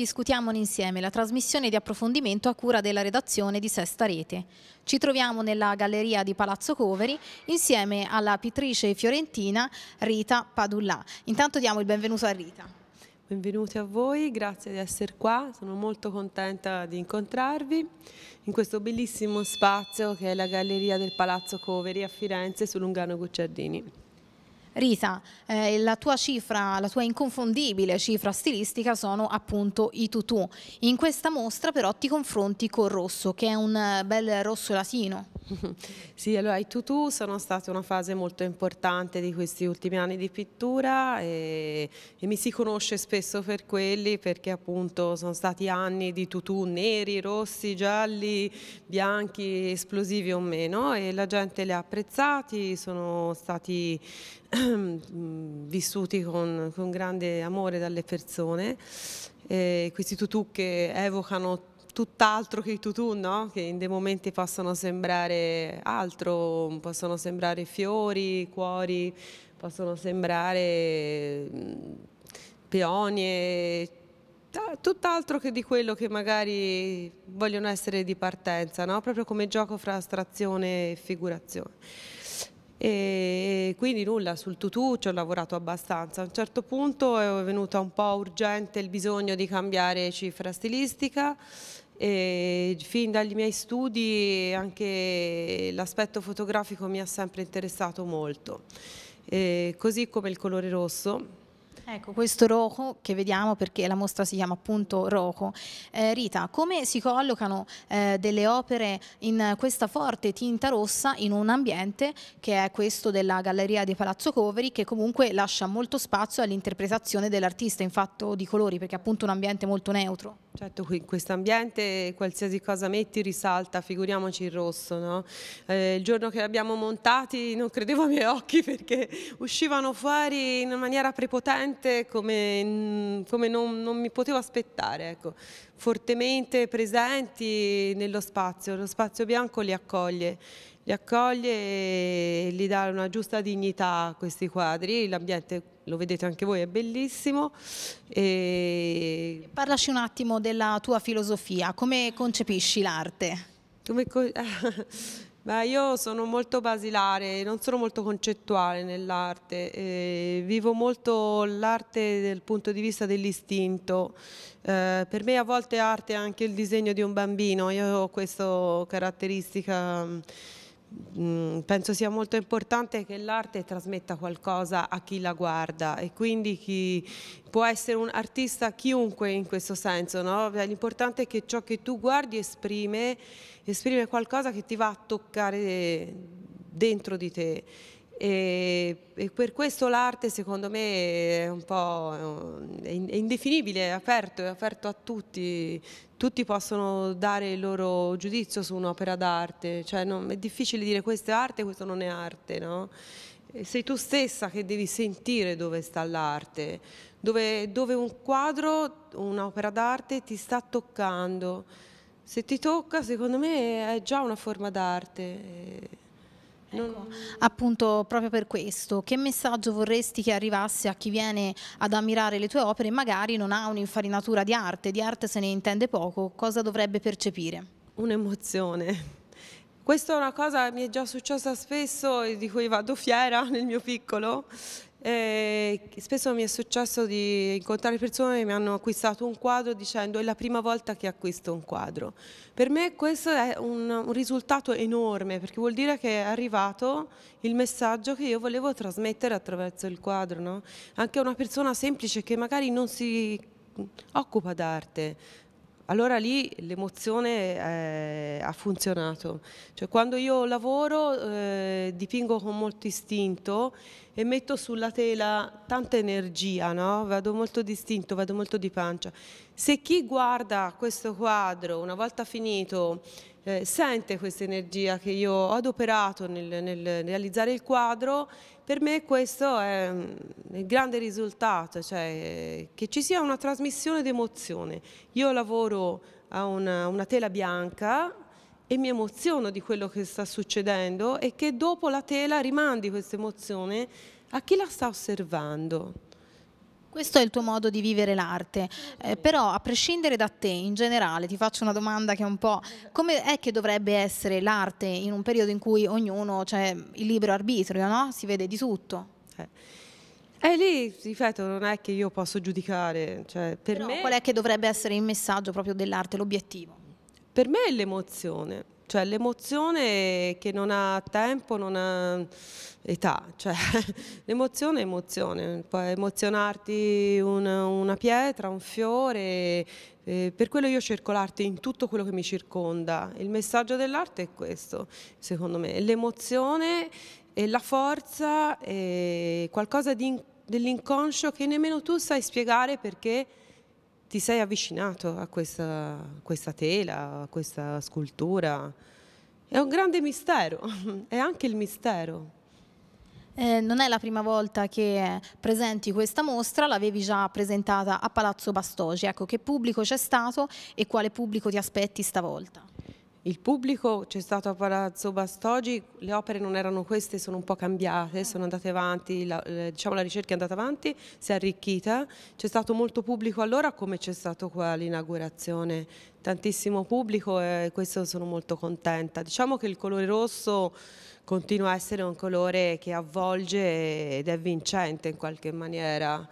discutiamo insieme, la trasmissione di approfondimento a cura della redazione di Sesta Rete. Ci troviamo nella galleria di Palazzo Coveri insieme alla pittrice fiorentina Rita Padullà. Intanto diamo il benvenuto a Rita. Benvenuti a voi, grazie di essere qua, sono molto contenta di incontrarvi in questo bellissimo spazio che è la galleria del Palazzo Coveri a Firenze su Lungano Gucciardini. Rita, eh, la tua cifra, la tua inconfondibile cifra stilistica sono appunto i tutù. In questa mostra però ti confronti col rosso, che è un eh, bel rosso latino. Sì, allora i tutù sono stati una fase molto importante di questi ultimi anni di pittura e, e mi si conosce spesso per quelli perché appunto sono stati anni di tutù neri, rossi, gialli, bianchi, esplosivi o meno e la gente li ha apprezzati, sono stati vissuti con, con, grande amore dalle persone. Eh, questi tutù che evocano tutt'altro che i tutù, no? che in dei momenti possono sembrare altro, possono sembrare fiori, cuori, possono sembrare mm, peonie, tutt'altro che di quello che magari vogliono essere di partenza, no? proprio come gioco fra astrazione e figurazione e quindi nulla, sul tutù ci ho lavorato abbastanza. A un certo punto è venuto un po' urgente il bisogno di cambiare cifra stilistica e fin dagli miei studi anche l'aspetto fotografico mi ha sempre interessato molto, e così come il colore rosso Ecco, questo Roco che vediamo perché la mostra si chiama appunto Roco. Eh, Rita, come si collocano eh, delle opere in questa forte tinta rossa in un ambiente che è questo della Galleria di Palazzo Coveri che comunque lascia molto spazio all'interpretazione dell'artista in fatto di colori perché è appunto un ambiente molto neutro? Certo, in questo ambiente qualsiasi cosa metti risalta, figuriamoci il rosso. No? Eh, il giorno che l'abbiamo abbiamo montati non credevo ai miei occhi perché uscivano fuori in maniera prepotente come, come non, non, mi potevo aspettare. Ecco. Fortemente presenti nello spazio, lo spazio bianco li accoglie li accoglie e gli dà una giusta dignità a questi quadri, l'ambiente lo vedete anche voi, è bellissimo. E... Parlaci un attimo della tua filosofia, come concepisci l'arte? Come co Beh, io sono molto basilare, non sono molto concettuale nell'arte, eh, vivo molto l'arte dal punto di vista dell'istinto. Eh, per me a volte arte è anche il disegno di un bambino, io ho questa caratteristica Mm, penso sia molto importante che l'arte trasmetta qualcosa a chi la guarda e quindi chi può essere un artista chiunque in questo senso, no? l'importante è che ciò che tu guardi esprime, esprime qualcosa che ti va a toccare eh, dentro di te e, e, per questo l'arte secondo me è un po' è indefinibile, è aperto, è aperto a tutti, tutti possono dare il loro giudizio su un'opera d'arte, cioè non, è difficile dire questo è arte, questo non è arte, no? sei tu stessa che devi sentire dove sta l'arte, dove, dove un quadro, un'opera d'arte ti sta toccando, se ti tocca secondo me è già una forma d'arte. Ecco, appunto proprio per questo, che messaggio vorresti che arrivasse a chi viene ad ammirare le tue opere e magari non ha un'infarinatura di arte, di arte se ne intende poco, cosa dovrebbe percepire? Un'emozione. Questa è una cosa che mi è già successa spesso e di cui vado fiera nel mio piccolo e eh, spesso mi è successo di incontrare persone che mi hanno acquistato un quadro dicendo è la prima volta che acquisto un quadro. Per me questo è un, un risultato enorme perché vuol dire che è arrivato il messaggio che io volevo trasmettere attraverso il quadro. No? Anche a una persona semplice che magari non si occupa d'arte, allora lì l'emozione eh, ha funzionato. Cioè, quando io lavoro eh, dipingo con molto istinto e metto sulla tela tanta energia, no? vado molto distinto, vado molto di pancia. Se chi guarda questo quadro una volta finito eh, sente questa energia che io ho adoperato nel, nel, realizzare il quadro, per me questo è mm, il grande risultato, cioè eh, che ci sia una trasmissione d'emozione. Io lavoro a una, una tela bianca e mi emoziono di quello che sta succedendo e che dopo la tela rimandi questa emozione a chi la sta osservando. Questo è il tuo modo di vivere l'arte, eh, però a prescindere da te in generale ti faccio una domanda che è un po' come è che dovrebbe essere l'arte in un periodo in cui ognuno c'è cioè, il libero arbitrio, no? si vede di tutto. Eh. Eh, lì, ripeto, non è che io posso giudicare. Cioè, per però me... Qual è che dovrebbe essere il messaggio proprio dell'arte, l'obiettivo? Per me è l'emozione cioè l'emozione che non ha tempo, non ha età, cioè, l'emozione è emozione, puoi emozionarti una, una pietra, un fiore, eh, per quello io cerco l'arte in tutto quello che mi circonda, il messaggio dell'arte è questo, secondo me, l'emozione e la forza è qualcosa di, dell'inconscio che nemmeno tu sai spiegare perché ti sei avvicinato a questa, questa tela, a questa scultura. È un grande mistero, è anche il mistero. Eh, non è la prima volta che presenti questa mostra, l'avevi già presentata a Palazzo Bastogi. Ecco, che pubblico c'è stato e quale pubblico ti aspetti stavolta? il pubblico c'è stato a Palazzo Bastogi, le opere non erano queste, sono un po' cambiate, ah. sono andate avanti, la, eh, diciamo la ricerca è andata avanti, si è arricchita, c'è stato molto pubblico allora come c'è stato qua l'inaugurazione, tantissimo pubblico e questo sono molto contenta. Diciamo che il colore rosso continua a essere un colore che avvolge ed è vincente in qualche maniera.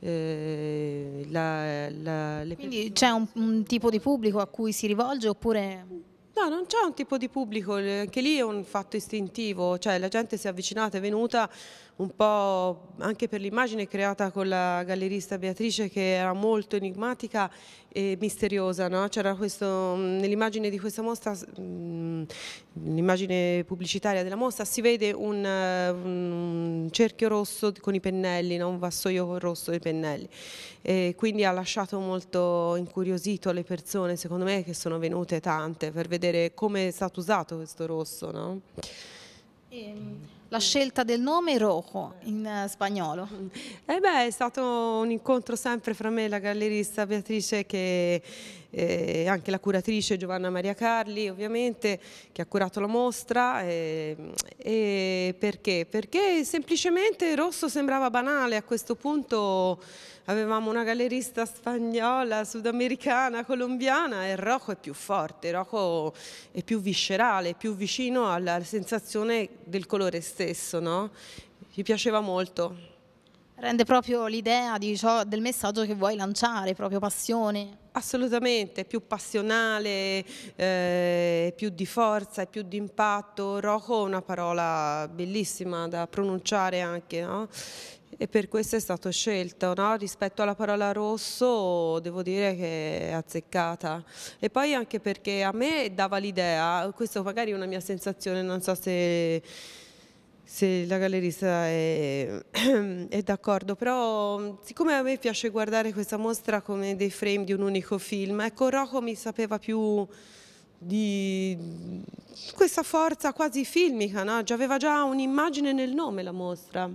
Eh, la, la, Quindi c'è un, un, tipo di pubblico a cui si rivolge oppure... No, non c'è un tipo di pubblico, eh, anche lì è un fatto istintivo, cioè la gente si è avvicinata, è venuta un po' anche per l'immagine creata con la gallerista Beatrice che era molto enigmatica e misteriosa. No? C'era questo, mm, nell'immagine di questa mostra, mm, l'immagine pubblicitaria della mostra, si vede un, eh, un cerchio rosso con i pennelli, no? un vassoio rosso dei pennelli. E quindi ha lasciato molto incuriosito le persone, secondo me, che sono venute tante per vedere come è stato usato questo rosso. No? E ehm, la scelta del nome Rojo in eh, spagnolo? Eh beh, è stato un incontro sempre fra me e la gallerista Beatrice che eh, anche la curatrice Giovanna Maria Carli ovviamente che ha curato la mostra ehm, e, e perché? Perché semplicemente rosso sembrava banale, a questo punto avevamo una gallerista spagnola, sudamericana, colombiana e Rocco è più forte, Rocco è più viscerale, è più vicino alla sensazione del colore stesso, no? Ci piaceva molto. Rende proprio l'idea del messaggio che vuoi lanciare, proprio passione. Assolutamente, più passionale, eh, più di forza, più di impatto. Rocco è una parola bellissima da pronunciare anche, no? E per questo è stato scelto, no? rispetto alla parola rosso devo dire che è azzeccata e poi anche perché a me dava l'idea, questo magari è una mia sensazione, non so se se la gallerista è, è d'accordo, però mm, siccome a me piace guardare questa mostra come dei frame di un unico film, ecco Rocco mi sapeva più di questa forza quasi filmica, no? aveva già un'immagine nel nome la mostra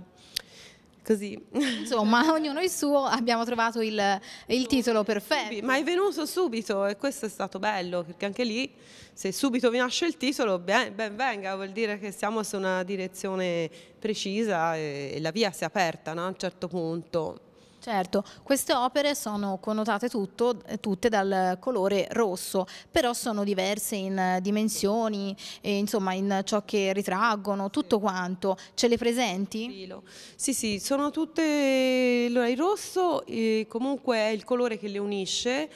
così. Insomma, ognuno il suo, abbiamo trovato il, il titolo perfetto. Ma è venuto subito e questo è stato bello, perché anche lì se subito vi nasce il titolo, ben, ben venga, vuol dire che siamo su una direzione precisa e, e la via si è aperta no? a un certo punto. Certo, queste opere sono connotate tutto, eh, tutte dal colore rosso, però sono diverse in eh, dimensioni, eh, insomma in ciò che ritraggono, tutto mm. quanto. Ce le presenti? Sì, sì, sono tutte... Allora, il rosso eh, comunque è il colore che le unisce,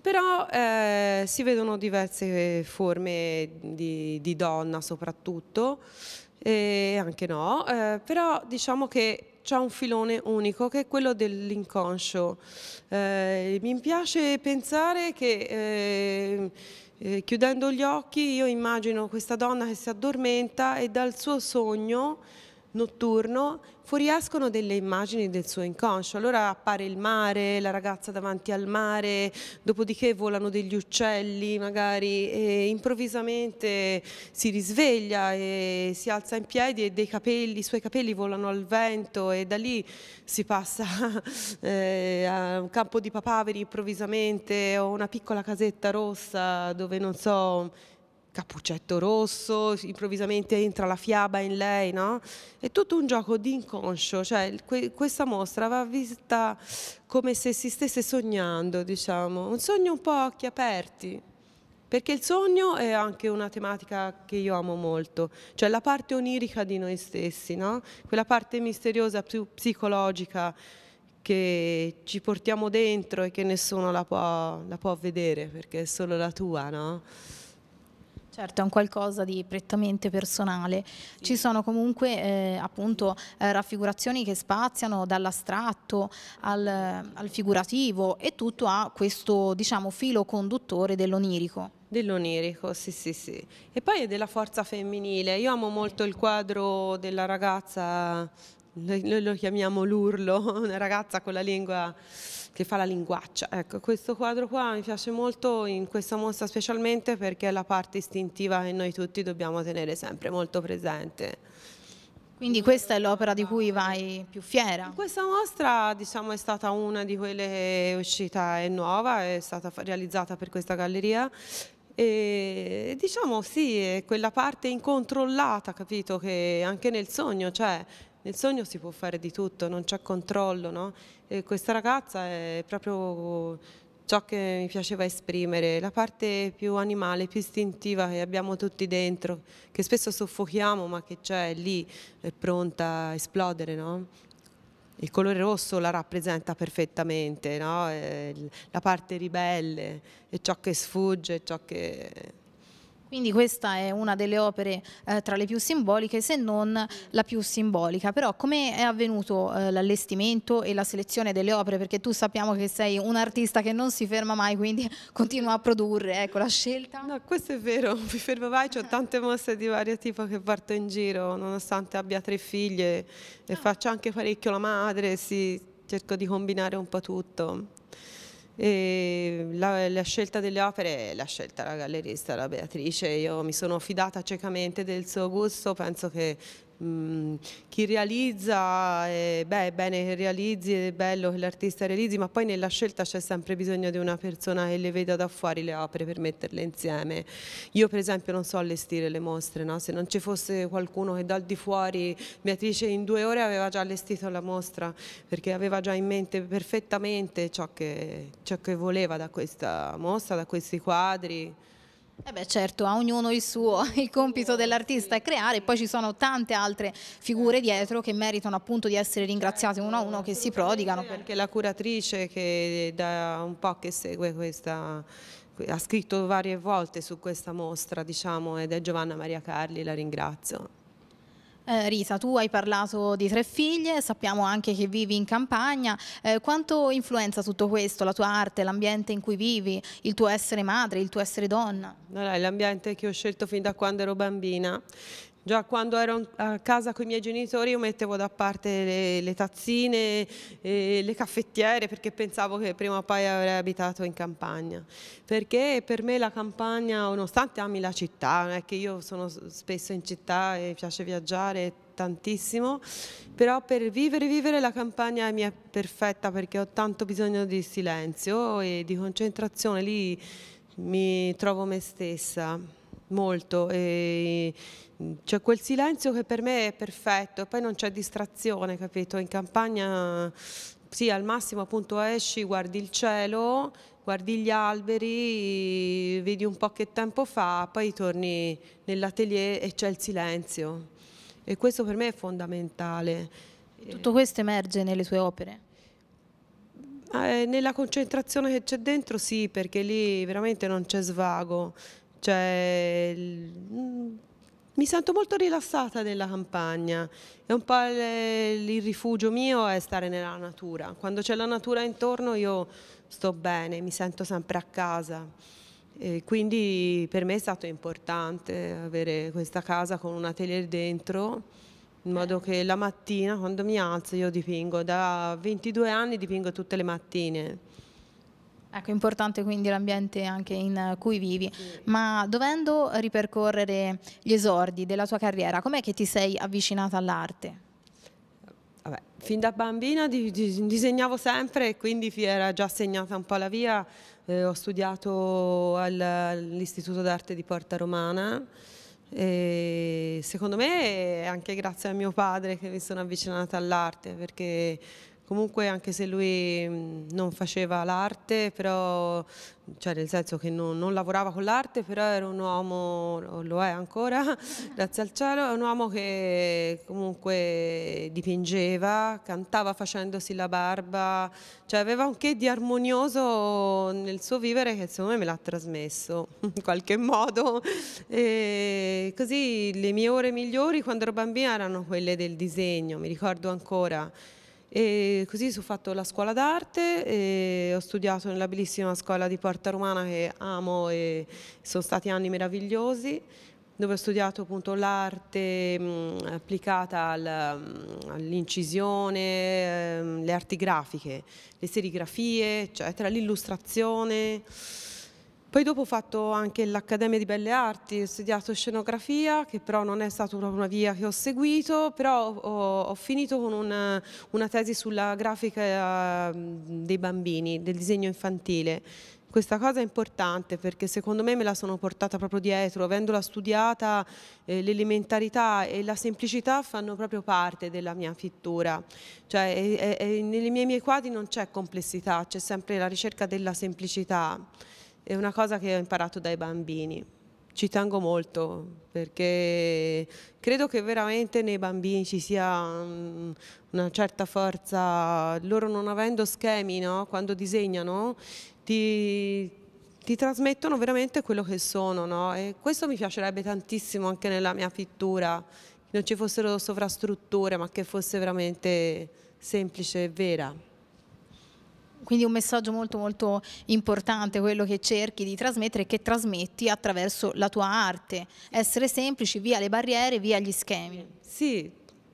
però eh, si vedono diverse forme di, di donna soprattutto, e anche no, eh, però diciamo che ha un filone unico che è quello dell'inconscio. Eh, mi piace pensare che eh, eh, chiudendo gli occhi io immagino questa donna che si addormenta e dal suo sogno notturno fuoriescono delle immagini del suo inconscio. Allora appare il mare, la ragazza davanti al mare, dopodiché volano degli uccelli magari e improvvisamente si risveglia e si alza in piedi e capelli, i suoi capelli volano al vento e da lì si passa eh, a un campo di papaveri improvvisamente o una piccola casetta rossa dove non so cappuccetto rosso, improvvisamente entra la fiaba in lei, no? È tutto un gioco di inconscio, cioè que questa mostra va vista come se si stesse sognando, diciamo, un sogno un po' a occhi aperti. Perché il sogno è anche una tematica che io amo molto, cioè la parte onirica di noi stessi, no? quella parte misteriosa, più psicologica che ci portiamo dentro e che nessuno la può, la può vedere perché è solo la tua. No? Certo, è un qualcosa di prettamente personale. Ci sono comunque eh, appunto eh, raffigurazioni che spaziano dall'astratto al, al, figurativo e tutto ha questo diciamo filo conduttore dell'onirico. Dell'onirico, sì sì sì. E poi è della forza femminile. Io amo molto il quadro della ragazza, noi lo chiamiamo l'urlo, una ragazza con la lingua che fa la linguaccia. Ecco, questo quadro qua mi piace molto in questa mostra specialmente perché è la parte istintiva che noi tutti dobbiamo tenere sempre molto presente. Quindi questa è l'opera di cui vai più fiera? Questa mostra diciamo, è stata una di quelle che è uscita, è nuova, è stata realizzata per questa galleria e diciamo sì, è quella parte incontrollata, capito, che anche nel sogno, cioè nel sogno si può fare di tutto, non c'è controllo, no? E questa ragazza è proprio ciò che mi piaceva esprimere, la parte più animale, più istintiva che abbiamo tutti dentro, che spesso soffochiamo ma che c'è lì, è pronta a esplodere. No? Il colore rosso la rappresenta perfettamente, no? la parte ribelle, è ciò che sfugge, è ciò che quindi questa è una delle opere eh, tra le più simboliche, se non la più simbolica. Però come è avvenuto eh, l'allestimento e la selezione delle opere? Perché tu sappiamo che sei un artista che non si ferma mai, quindi continua a produrre, ecco la scelta. No, questo è vero, mi fermo mai, ho tante mostre di vario tipo che porto in giro, nonostante abbia tre figlie e ah. faccio anche parecchio la madre, sì, cerco di combinare un po' tutto. La, la, scelta delle opere è la scelta della gallerista, la Beatrice, io mi sono fidata ciecamente del suo gusto, penso che Mm, chi realizza, eh, beh, è bene che realizzi, è bello che l'artista realizzi, ma poi nella scelta c'è sempre bisogno di una persona che le veda da fuori le opere per metterle insieme. Io per esempio non so allestire le mostre, no? se non ci fosse qualcuno che dal di fuori, Beatrice in due ore aveva già allestito la mostra, perché aveva già in mente perfettamente ciò che, ciò che voleva da questa mostra, da questi quadri. Eh beh certo, a ognuno il suo, il compito dell'artista è creare, poi ci sono tante altre figure dietro che meritano appunto di essere ringraziate uno a uno che si prodigano. Perché la curatrice che da un po' che segue questa ha scritto varie volte su questa mostra diciamo, ed è Giovanna Maria Carli, la ringrazio. Eh, Risa, tu hai parlato di tre figlie, sappiamo anche che vivi in campagna, eh, quanto influenza tutto questo, la tua arte, l'ambiente in cui vivi, il tuo essere madre, il tuo essere donna? Allora, è l'ambiente che ho scelto fin da quando ero bambina, Già quando ero a casa con i miei genitori io mettevo da parte le, le tazzine, e le caffettiere perché pensavo che prima o poi avrei abitato in campagna. Perché per me la campagna, nonostante ami la città, non è che io sono spesso in città e piace viaggiare tantissimo, però per vivere vivere la campagna mi è perfetta perché ho tanto bisogno di silenzio e di concentrazione, lì mi trovo me stessa molto. E c'è cioè quel silenzio che per me è perfetto, poi non c'è distrazione, capito? In campagna sì, al massimo appunto esci, guardi il cielo, guardi gli alberi, vedi un po' che tempo fa, poi torni nell'atelier e c'è il silenzio. E questo per me è fondamentale. Tutto questo emerge nelle sue opere? Eh, nella concentrazione che c'è dentro sì, perché lì veramente non c'è svago cioè, mm, mi sento molto rilassata nella campagna, è un po' il, il rifugio mio è stare nella natura, quando c'è la natura intorno io sto bene, mi sento sempre a casa. E quindi per me è stato importante avere questa casa con una tele dentro, in modo che la mattina quando mi alzo io dipingo, da 22 anni dipingo tutte le mattine. Ecco, importante quindi l'ambiente anche in cui vivi, ma dovendo ripercorrere gli esordi della tua carriera, com'è che ti sei avvicinata all'arte? Vabbè, fin da bambina disegnavo sempre e quindi era già segnata un po' la via. Eh, ho studiato all'Istituto d'Arte di Porta Romana. E secondo me anche grazie a mio padre che mi sono avvicinata all'arte perché comunque anche se lui mm, non faceva l'arte, però, cioè nel senso che non, non lavorava con l'arte, però era un uomo, lo è ancora, grazie al cielo, è un uomo che comunque dipingeva, cantava facendosi la barba, cioè aveva un che di armonioso nel suo vivere che secondo me me l'ha trasmesso in qualche modo. E così le mie ore migliori quando ero bambina erano quelle del disegno, mi ricordo ancora e così ho fatto la scuola d'arte e ho studiato nella bellissima scuola di Porta Romana che amo e sono stati anni meravigliosi dove ho studiato appunto l'arte mm, applicata mm, all'incisione, ehm, le arti grafiche, le serigrafie, eccetera, l'illustrazione. Poi dopo ho fatto anche l'Accademia di Belle Arti, ho studiato scenografia, che però non è stata una via che ho seguito, però ho, ho finito con una, una tesi sulla grafica ehm, dei bambini, del disegno infantile. Questa cosa è importante perché secondo me me la sono portata proprio dietro, avendola studiata eh, l'elementarità e la semplicità fanno proprio parte della mia pittura. Cioè, è, è, nei miei quadri non c'è complessità, c'è sempre la ricerca della semplicità è una cosa che ho imparato dai bambini. Ci tengo molto perché credo che veramente nei bambini ci sia mm, una certa forza, loro non avendo schemi no? quando disegnano ti, ti, trasmettono veramente quello che sono no? e questo mi piacerebbe tantissimo anche nella mia pittura, che non ci fossero sovrastrutture ma che fosse veramente semplice e vera. Quindi un messaggio molto molto importante quello che cerchi di trasmettere e che trasmetti attraverso la tua arte. Essere semplici, via le barriere, via gli schemi. Sì,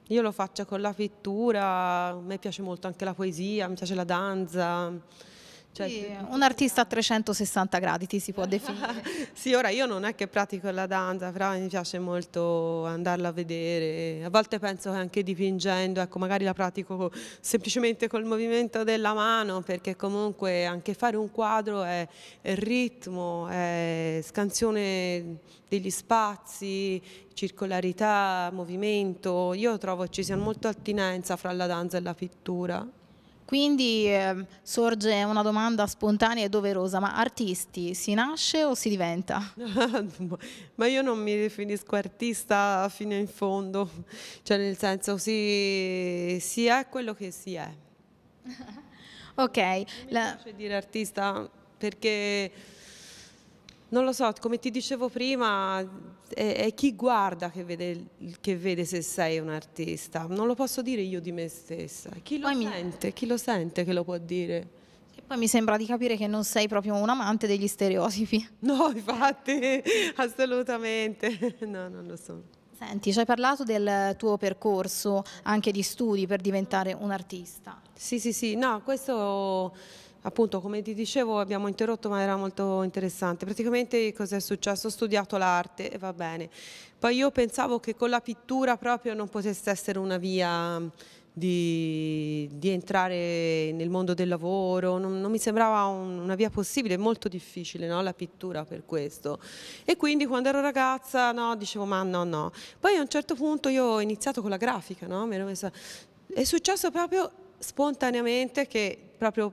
io lo faccio con la pittura, a me piace molto anche la poesia, mi piace la danza. Cioè, sì, un artista a 360 gradi ti si può definire. sì, ora io non è che pratico la danza, però mi piace molto andarla a vedere. A volte penso che anche dipingendo, ecco, magari la pratico semplicemente col movimento della mano, perché comunque anche fare un quadro è, è ritmo, è scansione degli spazi, circolarità, movimento. Io trovo ci sia molta attinenza fra la danza e la pittura. Quindi eh, sorge una domanda spontanea e doverosa, ma artisti si nasce o si diventa? ma io non mi definisco artista fino in fondo, cioè nel senso si, si è quello che si è. ok. Non mi La... piace dire artista perché non lo so, come ti dicevo prima, è, è chi guarda che vede, che vede, se sei un artista. Non lo posso dire io di me stessa. Chi lo, sente, mi... chi lo sente che lo può dire? E poi mi sembra di capire che non sei proprio un amante degli stereotipi. No, infatti, assolutamente. No, non lo sono. Senti, ci hai parlato del tuo percorso anche di studi per diventare un artista. Sì, sì, sì, no, questo Appunto, come ti dicevo, abbiamo interrotto ma era molto interessante. Praticamente cosa è successo? Ho studiato l'arte e va bene. Poi io pensavo che con la pittura proprio non potesse essere una via mm, di, di entrare nel mondo del lavoro, non, non mi sembrava un, una via possibile, molto difficile no? la pittura per questo. E quindi quando ero ragazza no, dicevo ma no, no. Poi a un certo punto io ho iniziato con la grafica, no? Messa... è successo proprio spontaneamente che proprio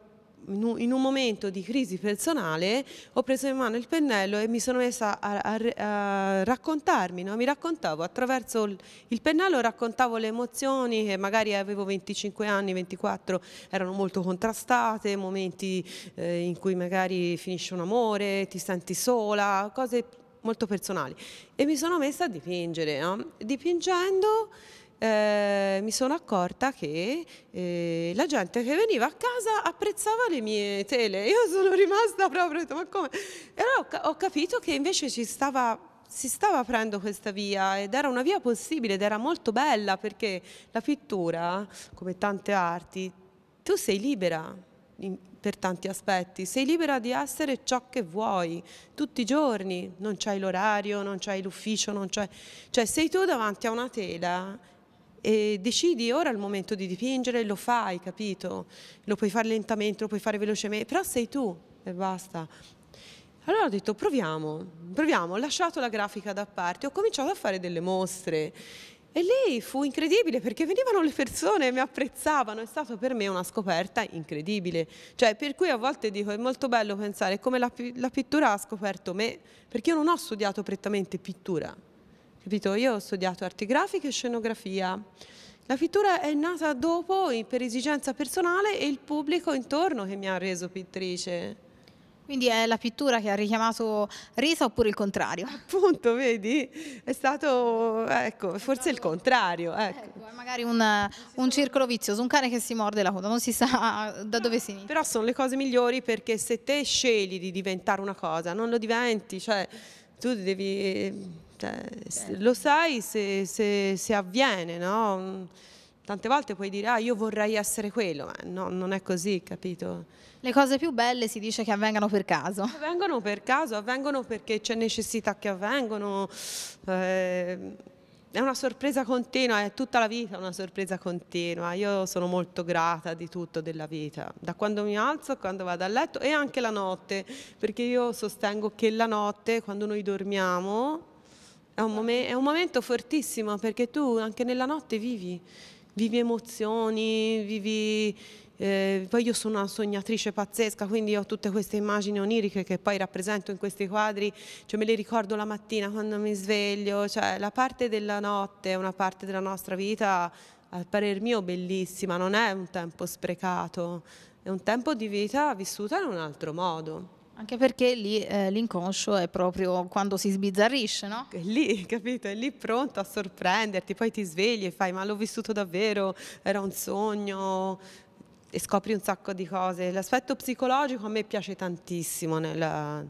in un, momento di crisi personale ho preso in mano il pennello e mi sono messa a, a, a raccontarmi, no? mi raccontavo attraverso il, il pennello, raccontavo le emozioni che magari avevo 25 anni, 24, erano molto contrastate, momenti eh, in cui magari finisce un amore, ti senti sola, cose molto personali e mi sono messa a dipingere, no? dipingendo eh, mi sono accorta che eh, la gente che veniva a casa apprezzava le mie tele. Io sono rimasta proprio, ma come? E ho, ho capito che invece ci stava si stava aprendo questa via ed era una via possibile ed era molto bella perché la pittura, come tante arti, tu sei libera in, per tanti aspetti, sei libera di essere ciò che vuoi tutti i giorni, non c'hai l'orario, non c'hai l'ufficio, non c'hai... cioè sei tu davanti a una tela e decidi ora è il momento di dipingere, lo fai, capito? Lo puoi fare lentamente, lo puoi fare velocemente, però sei tu e basta. Allora ho detto proviamo, proviamo, ho lasciato la grafica da parte, ho cominciato a fare delle mostre e lì fu incredibile perché venivano le persone, mi apprezzavano, è stata per me una scoperta incredibile. Cioè, per cui a volte dico è molto bello pensare come la, la pittura ha scoperto me, perché io non ho studiato prettamente pittura, Capito? Io ho studiato arti grafiche e scenografia. La pittura è nata dopo per esigenza personale e il pubblico intorno che mi ha reso pittrice. Quindi è la pittura che ha richiamato Risa oppure il contrario? Appunto, vedi? È stato, ecco, forse il contrario. Ecco. Ecco, magari un, un circolo vizioso, un cane che si morde la coda, non si sa da dove si inizia. Però sono le cose migliori perché se te scegli di diventare una cosa, non lo diventi, cioè tu devi, cioè, certo. lo sai se, se, se, avviene, no? Tante volte puoi dire, ah, io vorrei essere quello, ma no, non è così, capito? Le cose più belle si dice che avvengano per caso. Avvengono per caso, avvengono perché c'è necessità che avvengano. Eh, è una sorpresa continua, è tutta la vita una sorpresa continua. Io sono molto grata di tutto della vita, da quando mi alzo, quando vado a letto e anche la notte, perché io sostengo che la notte, quando noi dormiamo, è un, momen è un momento fortissimo, perché tu anche nella notte vivi, vivi emozioni, vivi eh, poi io sono una sognatrice pazzesca, quindi ho tutte queste immagini oniriche che poi rappresento in questi quadri, cioè me le ricordo la mattina quando mi sveglio, cioè la parte della notte è una parte della nostra vita, a parer mio, bellissima, non è un tempo sprecato, è un tempo di vita vissuta in un altro modo. Anche perché lì eh, l'inconscio è proprio quando si sbizzarrisce, no? È lì, capito? È lì pronto a sorprenderti, poi ti svegli e fai ma l'ho vissuto davvero, era un sogno, e scopri un sacco di cose. L'aspetto psicologico a me piace tantissimo nella,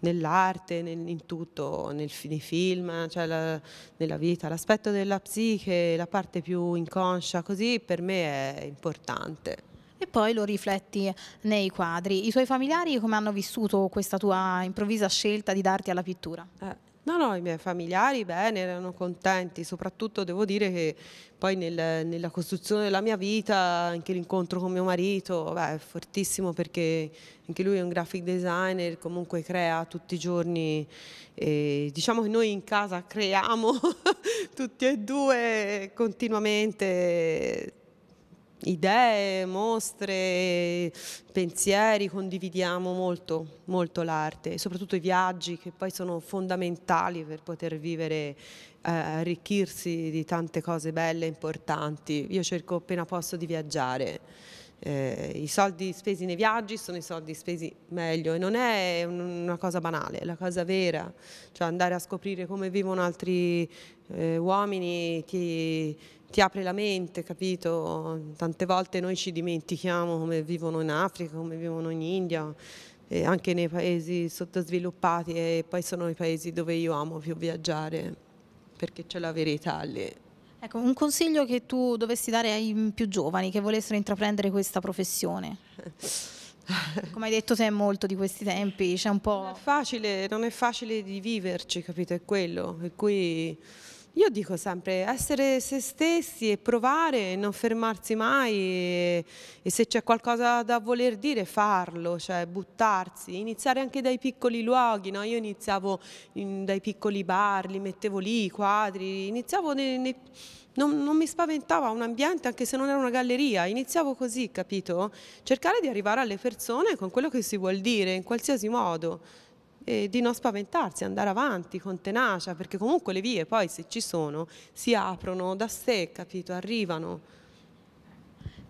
nell'arte, nel, in tutto, nel, nei film, cioè la, nella vita. L'aspetto della psiche, la parte più inconscia, così per me è importante. E poi lo rifletti nei quadri. I tuoi familiari come hanno vissuto questa tua improvvisa scelta di darti alla pittura? Eh No, no, i miei familiari bene, erano contenti, soprattutto devo dire che poi nel, nella costruzione della mia vita, anche l'incontro con mio marito, beh, è fortissimo perché anche lui è un graphic designer, comunque crea tutti i giorni, eh, diciamo che noi in casa creiamo tutti e due continuamente idee, mostre, pensieri, condividiamo molto, molto l'arte soprattutto i viaggi che poi sono fondamentali per poter vivere, eh, arricchirsi di tante cose belle e importanti. Io cerco appena posso di viaggiare. Eh, I soldi spesi nei viaggi sono i soldi spesi meglio e non è una cosa banale, è la cosa vera, cioè andare a scoprire come vivono altri eh, uomini ti ti apre la mente, capito? Tante volte noi ci dimentichiamo come vivono in Africa, come vivono in India, e anche nei paesi sottosviluppati e poi sono i paesi dove io amo più viaggiare perché c'è la verità lì. Ecco, un consiglio che tu dovessi dare ai più giovani che volessero intraprendere questa professione? Come hai detto te è molto di questi tempi, c'è un po'... Non è facile, non è facile di viverci, capito? È quello, per cui... Io dico sempre essere se stessi e provare, non fermarsi mai e, e se c'è qualcosa da voler dire farlo, cioè buttarsi, iniziare anche dai piccoli luoghi, no? io iniziavo in, dai piccoli bar, li mettevo lì, i quadri, iniziavo nei, nei non, non, mi spaventava un ambiente anche se non era una galleria, iniziavo così, capito? Cercare di arrivare alle persone con quello che si vuol dire in qualsiasi modo e di non spaventarsi, andare avanti con tenacia, perché comunque le vie poi se ci sono si aprono da sé, capito, arrivano.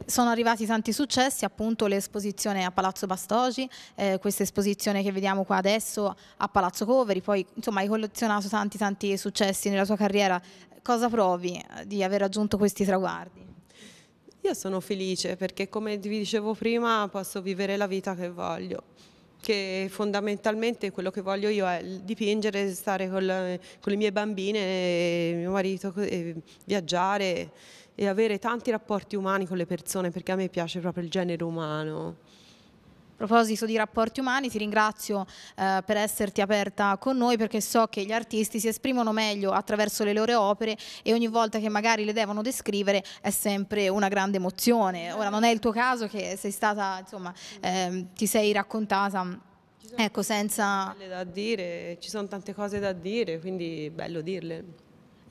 Sono arrivati tanti successi, appunto l'esposizione a Palazzo Bastogi, eh, questa esposizione che vediamo qua adesso a Palazzo Coveri, poi insomma hai collezionato tanti tanti successi nella tua carriera, cosa provi eh, di aver raggiunto questi traguardi? Io sono felice perché come vi dicevo prima posso vivere la vita che voglio che fondamentalmente quello che voglio io è dipingere, stare con, la, con le mie bambine, eh, mio marito, viaggiare e avere tanti rapporti umani con le persone perché a me piace proprio il genere umano. A proposito di rapporti umani, ti ringrazio eh, per esserti aperta con noi perché so che gli artisti si esprimono meglio attraverso le loro opere e ogni volta che magari le devono descrivere è sempre una grande emozione. Ora non è il tuo caso che sei stata, insomma, eh, ti sei raccontata Ecco, senza... da dire, ci sono tante cose da dire, quindi è bello dirle.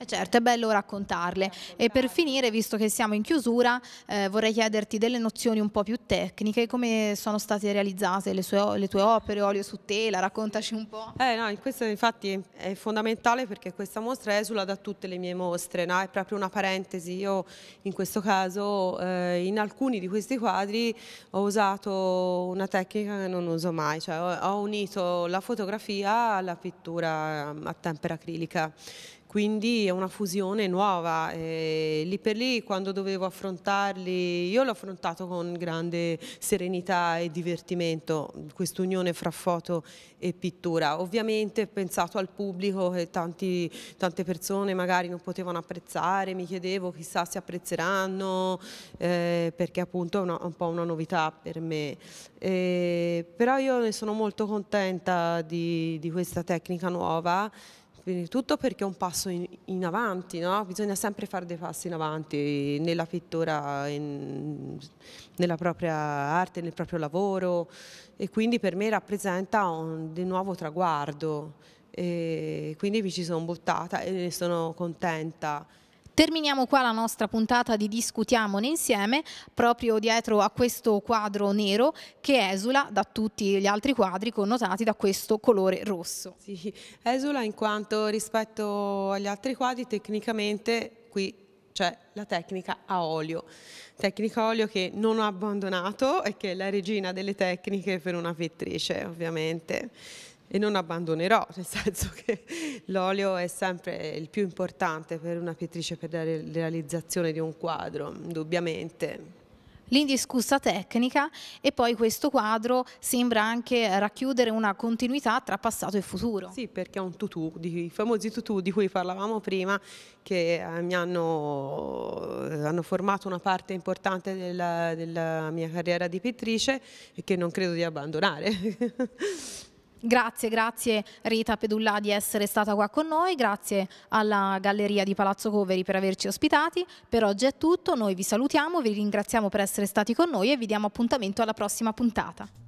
Eh certo, è bello raccontarle. Certo, e per finire, visto che siamo in chiusura, eh, vorrei chiederti delle nozioni un po' più tecniche, come sono state realizzate le, sue, le tue opere, olio su tela, raccontaci un po'. Eh, no, questo infatti è fondamentale perché questa mostra esula da tutte le mie mostre, no? è proprio una parentesi. Io in questo caso eh, in alcuni di questi quadri ho usato una tecnica che non uso mai, cioè ho, ho unito la fotografia alla pittura mm, a tempera acrilica quindi è una fusione nuova. E lì per lì quando dovevo affrontarli, io l'ho affrontato con grande serenità e divertimento, quest'unione fra foto e pittura. Ovviamente ho pensato al pubblico che tanti, tante persone magari non potevano apprezzare, mi chiedevo chissà se apprezzeranno, eh, perché appunto è una, un po' una novità per me. Eh, però io ne sono molto contenta di, di questa tecnica nuova. Prima di tutto perché è un passo in, in avanti, no? bisogna sempre fare dei passi in avanti nella pittura, in, nella propria arte, nel proprio lavoro e quindi per me rappresenta un, un nuovo traguardo e quindi mi ci sono buttata e ne sono contenta. Terminiamo qua la nostra puntata di Discutiamone insieme, proprio dietro a questo quadro nero che esula da tutti gli altri quadri connotati da questo colore rosso. Sì, esula in quanto rispetto agli altri quadri tecnicamente qui c'è la tecnica a olio, tecnica a olio che non ho abbandonato e che è la regina delle tecniche per una pittrice ovviamente e non abbandonerò, nel senso che l'olio è sempre il più importante per una pittrice per la realizzazione di un quadro, indubbiamente l'indiscussa tecnica e poi questo quadro sembra anche racchiudere una continuità tra passato e futuro. Sì, perché è un tutù, i famosi tutù di cui parlavamo prima, che eh, mi hanno, eh, hanno formato una parte importante della, della mia carriera di pittrice e che non credo di abbandonare. Grazie, grazie Rita Pedulla di essere stata qua con noi, grazie alla Galleria di Palazzo Coveri per averci ospitati. Per oggi è tutto, noi vi salutiamo, vi ringraziamo per essere stati con noi e vi diamo appuntamento alla prossima puntata.